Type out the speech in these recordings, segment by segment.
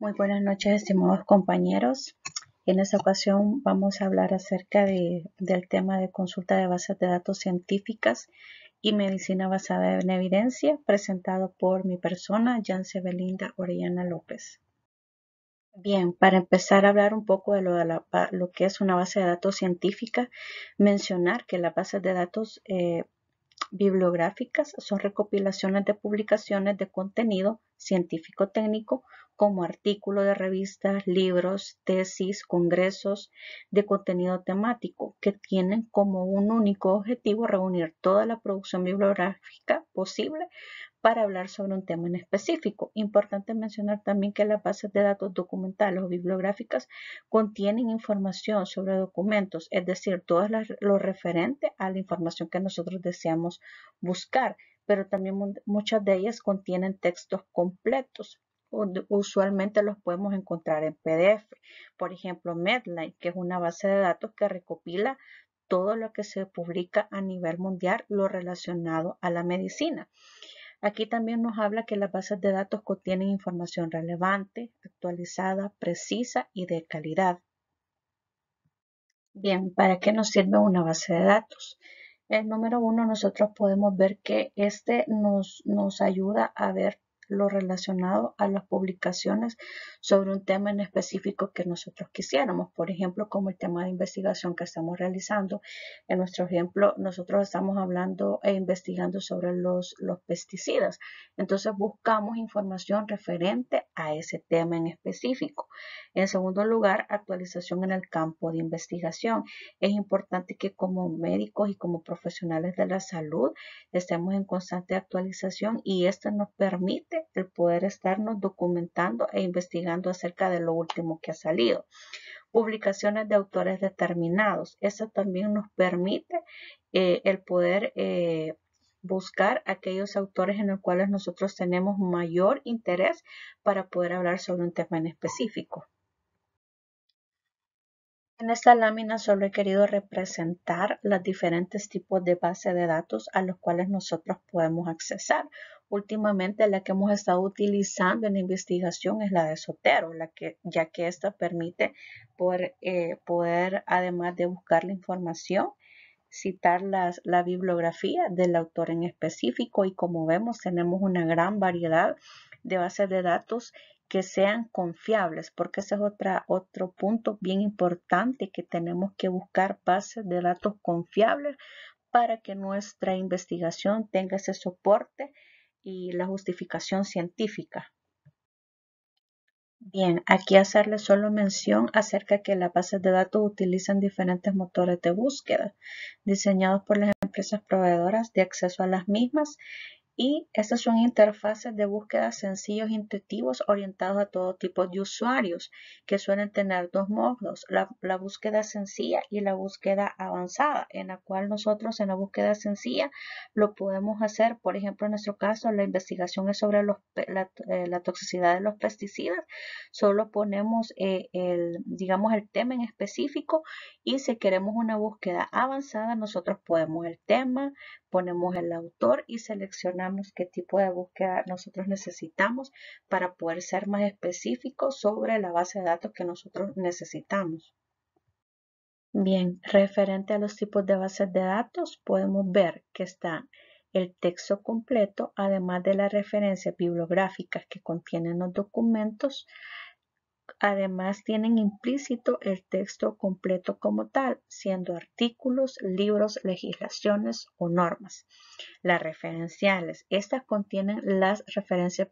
Muy buenas noches, estimados compañeros. En esta ocasión vamos a hablar acerca del tema de consulta de bases de datos científicas y medicina basada en evidencia, presentado por mi persona, Jance Belinda Orellana López. Bien, para empezar a hablar un poco de lo, que es una base de datos científica, mencionar que las bases de datos eh, bibliográficas son recopilaciones de publicaciones de contenido científico-técnico como artículos de revistas, libros, tesis, congresos de contenido temático que tienen como un único objetivo reunir toda la producción bibliográfica posible para hablar sobre un tema en específico. Importante mencionar también que las bases de datos documentales o bibliográficas contienen información sobre documentos, es decir, todo lo referente a la información que nosotros deseamos buscar, pero también muchas de ellas contienen textos completos usualmente los podemos encontrar en PDF. Por ejemplo, Medline, que es una base de datos que recopila todo lo que se publica a nivel mundial, lo relacionado a la medicina. Aquí también nos habla que las bases de datos contienen información relevante, actualizada, precisa y de calidad. Bien, ¿para qué nos sirve una base de datos? El número uno, nosotros podemos ver que este nos, nos ayuda a ver lo relacionado a las publicaciones sobre un tema en específico que nosotros quisiéramos. Por ejemplo, como el tema de investigación que estamos realizando. En nuestro ejemplo, nosotros estamos hablando e investigando sobre los, los pesticidas. Entonces buscamos información referente a ese tema en específico. En segundo lugar, actualización en el campo de investigación. Es importante que como médicos y como profesionales de la salud estemos en constante actualización y esto nos permite el poder estarnos documentando e investigando acerca de lo último que ha salido publicaciones de autores determinados. Eso también nos permite eh, el poder eh, buscar aquellos autores en los cuales nosotros tenemos mayor interés para poder hablar sobre un tema en específico. En esta lámina solo he querido representar los diferentes tipos de bases de datos a los cuales nosotros podemos accesar. Últimamente la que hemos estado utilizando en la investigación es la de Sotero, la que, ya que esta permite poder, eh, poder además de buscar la información, citar la bibliografía del autor en específico y como vemos tenemos una gran variedad de bases de datos que sean confiables, porque ese es otro punto bien importante que tenemos que buscar bases de datos confiables para que nuestra investigación tenga ese soporte y la justificación científica. Bien, aquí hacerle solo mención acerca que las bases de datos utilizan diferentes motores de búsqueda diseñados por las empresas proveedoras de acceso a las mismas y estas son interfaces de búsqueda sencillos e intuitivos orientados a todo tipo de usuarios que suelen tener dos modos, la, búsqueda sencilla y la búsqueda avanzada, en la cual nosotros en la búsqueda sencilla lo podemos hacer, por ejemplo, en nuestro caso, la investigación es sobre eh, la, toxicidad de los pesticidas, solo ponemos eh, el, digamos, el tema en específico y si queremos una búsqueda avanzada, nosotros podemos el tema, ponemos el autor y seleccionamos qué tipo de búsqueda nosotros necesitamos para poder ser más específicos sobre la base de datos que nosotros necesitamos. Bien, referente a los tipos de bases de datos, podemos ver que está el texto completo, además de las referencias bibliográficas que contienen los documentos, además tienen implícito el texto completo como tal, siendo artículos, libros, legislaciones o normas. Las referenciales. Estas contienen las referencias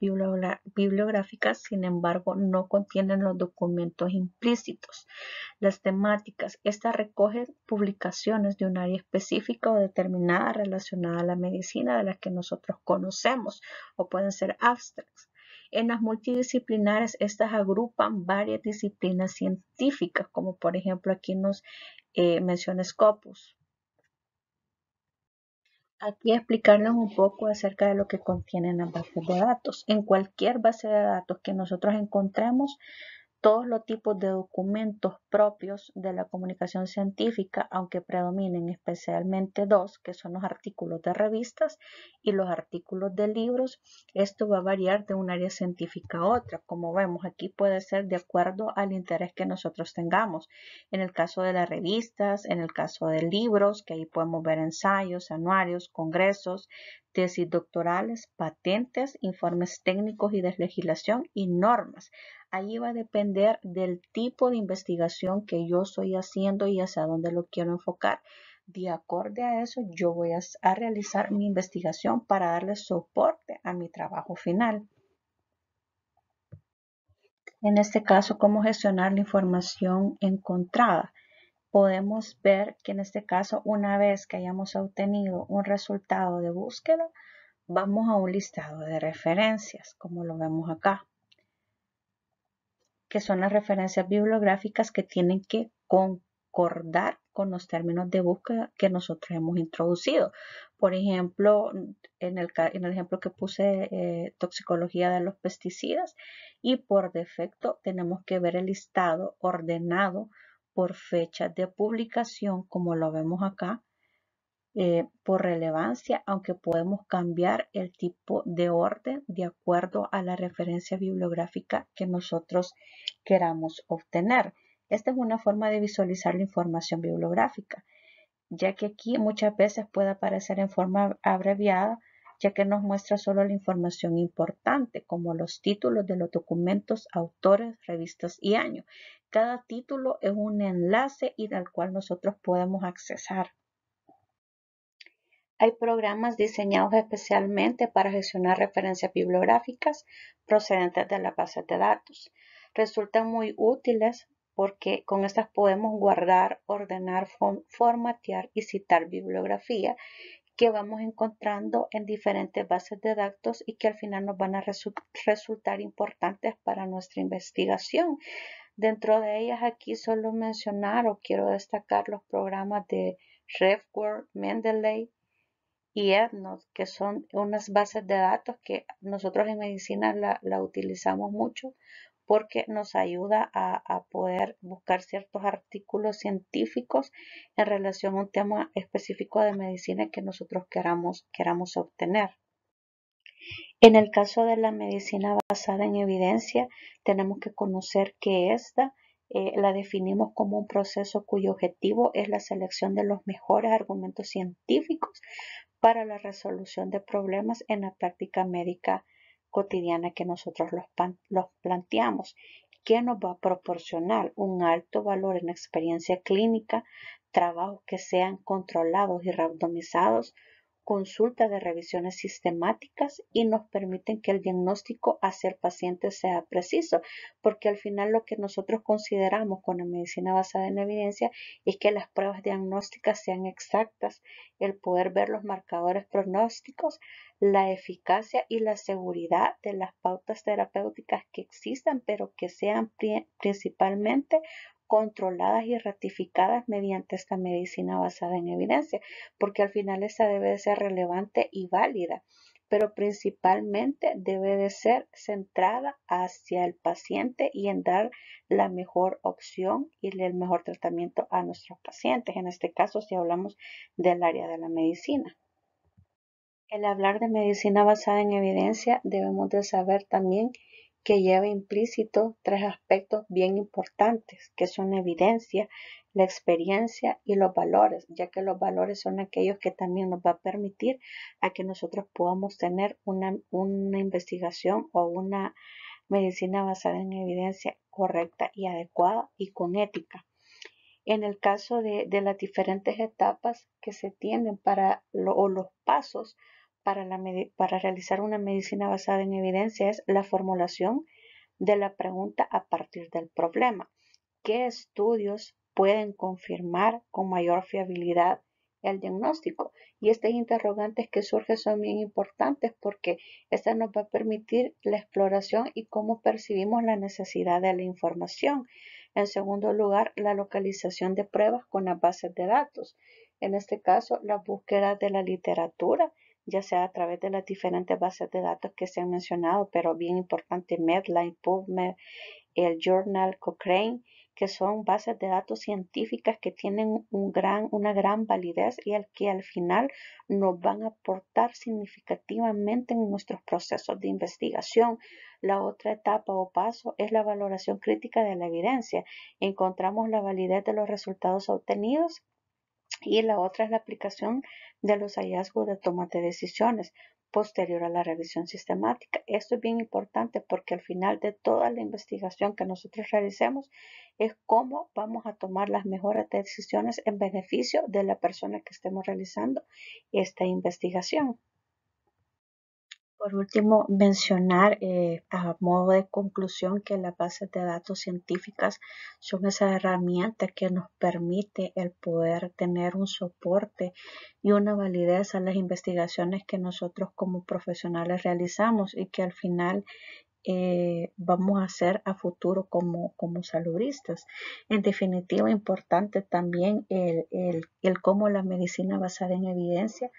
bibliográficas, sin embargo, no contienen los documentos implícitos. Las temáticas. Estas recogen publicaciones de un área específica o determinada relacionada a la medicina de las que nosotros conocemos o pueden ser abstracts en las multidisciplinares, estas agrupan varias disciplinas científicas, como por ejemplo aquí nos eh, menciona Scopus. Aquí explicarles un poco acerca de lo que contienen las bases de datos. En cualquier base de datos que nosotros encontremos, todos los tipos de documentos propios de la comunicación científica, aunque predominen especialmente dos, que son los artículos de revistas y los artículos de libros. Esto va a variar de un área científica a otra. Como vemos aquí puede ser de acuerdo al interés que nosotros tengamos. En el caso de las revistas, en el caso de libros, que ahí podemos ver ensayos, anuarios, congresos, tesis doctorales, patentes, informes técnicos y de legislación y normas. Ahí va a depender del tipo de investigación que yo estoy haciendo y hacia dónde lo quiero enfocar. De acuerdo a eso, yo voy a realizar mi investigación para darle soporte a mi trabajo final. En este caso, cómo gestionar la información encontrada podemos ver que en este caso, una vez que hayamos obtenido un resultado de búsqueda, vamos a un listado de referencias, como lo vemos acá que son las referencias bibliográficas que tienen que concordar con los términos de búsqueda que nosotros hemos introducido. Por ejemplo, en el, ejemplo que puse, eh, toxicología de los pesticidas, y por defecto tenemos que ver el listado ordenado por fecha de publicación, como lo vemos acá, eh, por relevancia, aunque podemos cambiar el tipo de orden de acuerdo a la referencia bibliográfica que nosotros queramos obtener. Esta es una forma de visualizar la información bibliográfica, ya que aquí muchas veces puede aparecer en forma abreviada, ya que nos muestra solo la información importante, como los títulos de los documentos, autores, revistas y años. Cada título es un enlace y al cual nosotros podemos accesar. Hay programas diseñados especialmente para gestionar referencias bibliográficas procedentes de las bases de datos. Resultan muy útiles porque con estas podemos guardar, ordenar, formatear y citar bibliografía que vamos encontrando en diferentes bases de datos y que al final nos van a resultar importantes para nuestra investigación. Dentro de ellas aquí solo mencionar o quiero destacar los programas de RefWorks, Mendeley, y que son unas bases de datos que nosotros en medicina la, utilizamos mucho porque nos ayuda a, poder buscar ciertos artículos científicos en relación a un tema específico de medicina que nosotros queramos, queramos obtener. En el caso de la medicina basada en evidencia, tenemos que conocer que esta eh, la definimos como un proceso cuyo objetivo es la selección de los mejores argumentos científicos para la resolución de problemas en la práctica médica cotidiana que nosotros los, planteamos, que nos va a proporcionar un alto valor en experiencia clínica, trabajos que sean controlados y randomizados consulta de revisiones sistemáticas y nos permiten que el diagnóstico hacia el paciente sea preciso, porque al final lo que nosotros consideramos con la medicina basada en evidencia es que las pruebas diagnósticas sean exactas, el poder ver los marcadores pronósticos, la eficacia y la seguridad de las pautas terapéuticas que existan, pero que sean principalmente controladas y ratificadas mediante esta medicina basada en evidencia, porque al final esta debe ser relevante y válida, pero principalmente debe de ser centrada hacia el paciente y en dar la mejor opción y el mejor tratamiento a nuestros pacientes, en este caso si hablamos del área de la medicina. El hablar de medicina basada en evidencia debemos de saber también que lleva implícito tres aspectos bien importantes, que son evidencia, la experiencia y los valores, ya que los valores son aquellos que también nos va a permitir a que nosotros podamos tener una, investigación o una medicina basada en evidencia correcta y adecuada y con ética. En el caso de, las diferentes etapas que se tienen para o los pasos para, realizar una medicina basada en evidencia es la formulación de la pregunta a partir del problema. ¿Qué estudios pueden confirmar con mayor fiabilidad el diagnóstico? Y estas interrogantes que surgen son bien importantes porque esta nos va a permitir la exploración y cómo percibimos la necesidad de la información. En segundo lugar, la localización de pruebas con las bases de datos. En este caso, la búsqueda de la literatura ya sea a través de las diferentes bases de datos que se han mencionado, pero bien importante Medline, PubMed, el Journal Cochrane, que son bases de datos científicas que tienen una gran validez y al que al final nos van a aportar significativamente en nuestros procesos de investigación. La otra etapa o paso es la valoración crítica de la evidencia. Encontramos la validez de los resultados obtenidos y la otra es la aplicación de los hallazgos de toma de decisiones posterior a la revisión sistemática. Esto es bien importante porque al final de toda la investigación que nosotros realicemos es cómo vamos a tomar las mejores decisiones en beneficio de la persona que estemos realizando esta investigación. Por último, mencionar eh, a modo de conclusión que las bases de datos científicas son esa herramienta que nos permite el poder tener un soporte y una validez a las investigaciones que nosotros como profesionales realizamos y que al final eh, vamos a hacer a futuro como, como saludistas. En definitiva, importante también el, el, el cómo la medicina basada en evidencia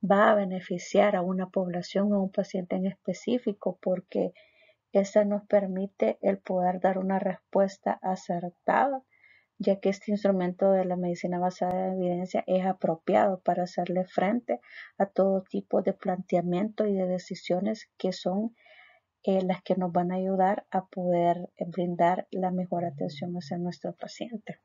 va a beneficiar a una población o a un paciente en específico porque esa nos permite el poder dar una respuesta acertada, ya que este instrumento de la medicina basada en evidencia es apropiado para hacerle frente a todo tipo de planteamiento y de decisiones que son eh, las que nos van a ayudar a poder brindar la mejor atención hacia nuestro paciente.